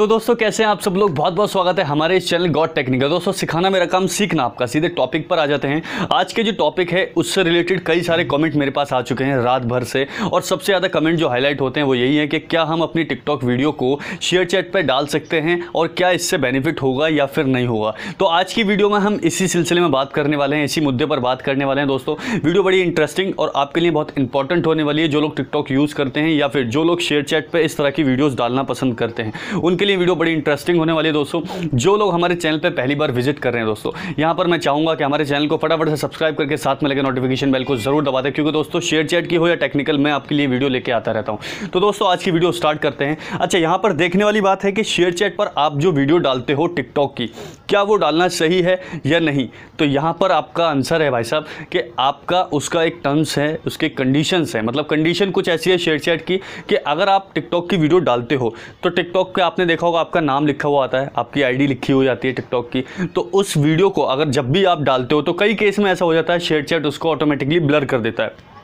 तो दोस्तों कैसे हैं आप सब लोग बहुत बहुत स्वागत है हमारे इस चैनल गॉड टेक्निकल दोस्तों सिखाना मेरा काम सीखना आपका सीधे टॉपिक पर आ जाते हैं आज के जो टॉपिक है उससे रिलेटेड कई सारे कमेंट मेरे पास आ चुके हैं रात भर से और सबसे ज़्यादा कमेंट जो हाईलाइट होते हैं वो यही है कि क्या हम अपनी टिकटॉक वीडियो को शेयर चैट पर डाल सकते हैं और क्या इससे बेनिफिट होगा या फिर नहीं होगा तो आज की वीडियो में हम इसी सिलसिले में बात करने वाले हैं इसी मुद्दे पर बात करने वाले हैं दोस्तों वीडियो बड़ी इंटरेस्टिंग और आपके लिए बहुत इंपॉर्टेंट होने वाली है जो लोग टिकटॉक यूज़ करते हैं या फिर जो लोग शेयर चैट पर इस तरह की वीडियोज़ डालना पसंद करते हैं उनके लिए वीडियो बड़ी इंटरेस्टिंग होने वाली है दोस्तों जो लोग हमारे चैनल पर पहली बार विजिट कर रहे हैं दोस्तों यहाँ पर मैं चाहूँगा कि हमारे चैनल को फटाफट से सब्सक्राइब करके साथ में लगे नोटिफिकेशन बेल को जरूर दबा दें क्योंकि दोस्तों शेयर चैट की हो या टेक्निकल मैं आपके लिए वीडियो लेके आता रहता हूँ तो दोस्तों आज की वीडियो स्टार्ट करते हैं अच्छा यहाँ पर देखने वाली बात है कि शेयर चैट पर आप जो वीडियो डालते हो टिकटॉक की क्या वो डालना सही है या नहीं तो यहाँ पर आपका आंसर है भाई साहब कि आपका उसका एक टर्म्स है उसके कंडीशंस है मतलब कंडीशन कुछ ऐसी है शेयर चैट की कि अगर आप टिकटॉक की वीडियो डालते हो तो टिकटॉक पे आपने देखा देखा होगा आपका नाम लिखा हुआ आता है आपकी आईडी लिखी हो जाती है टिकटॉक की तो उस वीडियो को अगर जब भी आप डालते हो तो कई केस में ऐसा हो जाता है शेयर चैट उसको ऑटोमेटिकली ब्लर कर देता है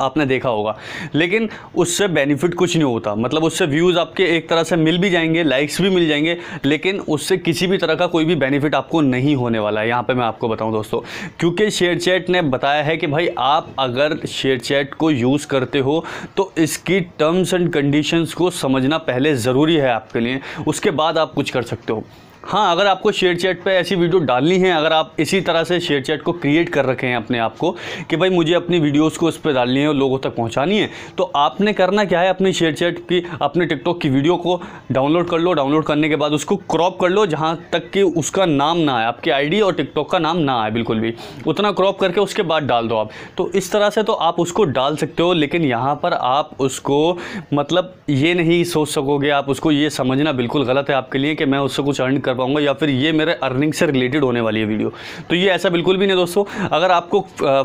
आपने देखा होगा लेकिन उससे बेनिफिट कुछ नहीं होता मतलब उससे व्यूज़ आपके एक तरह से मिल भी जाएंगे लाइक्स भी मिल जाएंगे लेकिन उससे किसी भी तरह का कोई भी बेनिफिट आपको नहीं होने वाला है यहाँ पे मैं आपको बताऊँ दोस्तों क्योंकि शेयर चैट ने बताया है कि भाई आप अगर शेयर चैट को यूज़ करते हो तो इसकी टर्म्स एंड कंडीशंस को समझना पहले ज़रूरी है आपके लिए उसके बाद आप कुछ कर सकते हो हाँ अगर आपको शेयर चैट पर ऐसी वीडियो डालनी है अगर आप इसी तरह से शेयर चैट को क्रिएट कर रखे हैं अपने आप को कि भाई मुझे अपनी वीडियोस को उस पर डालनी है और लोगों तक पहुंचानी है तो आपने करना क्या है अपनी शेयर चैट की अपने टिकटॉक की वीडियो को डाउनलोड कर लो डाउनलोड करने के बाद उसको क्रॉप कर लो जहाँ तक कि उसका नाम ना आए आपकी आई और टिकटॉक का नाम ना आए बिल्कुल भी उतना क्रॉप करके उसके बाद डाल दो आप तो इस तरह से तो आप उसको डाल सकते हो लेकिन यहाँ पर आप उसको मतलब ये नहीं सोच सकोगे आप उसको ये समझना बिल्कुल गलत है आपके लिए कि मैं उससे कुछ अर्न कर कर पाऊंगा या फिर ये मेरे अर्निंग से रिलेटेड होने वाली है वीडियो तो ये ऐसा बिल्कुल भी नहीं दोस्तों अगर आपको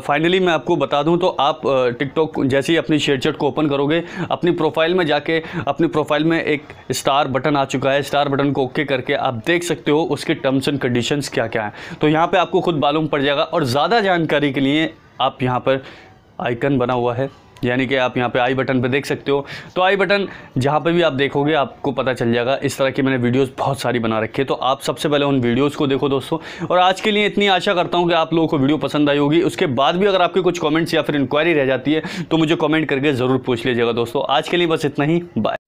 फाइनली मैं आपको बता दूँ तो आप टिकटॉक जैसे ही अपनी शेयर को ओपन करोगे अपनी प्रोफाइल में जाके अपनी प्रोफाइल में एक स्टार बटन आ चुका है स्टार बटन को ओके करके आप देख सकते हो उसके टर्म्स एंड कंडीशंस क्या क्या हैं तो यहाँ पे आपको खुद मालूम पड़ जाएगा और ज़्यादा जानकारी के लिए आप यहाँ पर आइकन बना हुआ है यानी कि आप यहाँ पे आई बटन पे देख सकते हो तो आई बटन जहाँ पे भी आप देखोगे आपको पता चल जाएगा इस तरह की मैंने वीडियोस बहुत सारी बना रखी है तो आप सबसे पहले उन वीडियोस को देखो दोस्तों और आज के लिए इतनी आशा करता हूँ कि आप लोगों को वीडियो पसंद आई होगी उसके बाद भी अगर आपके कुछ कॉमेंट्स या फिर इंक्वायरी रह जाती है तो मुझे कॉमेंट करके ज़रूर पूछ लीजिएगा दोस्तों आज के लिए बस इतना ही बाय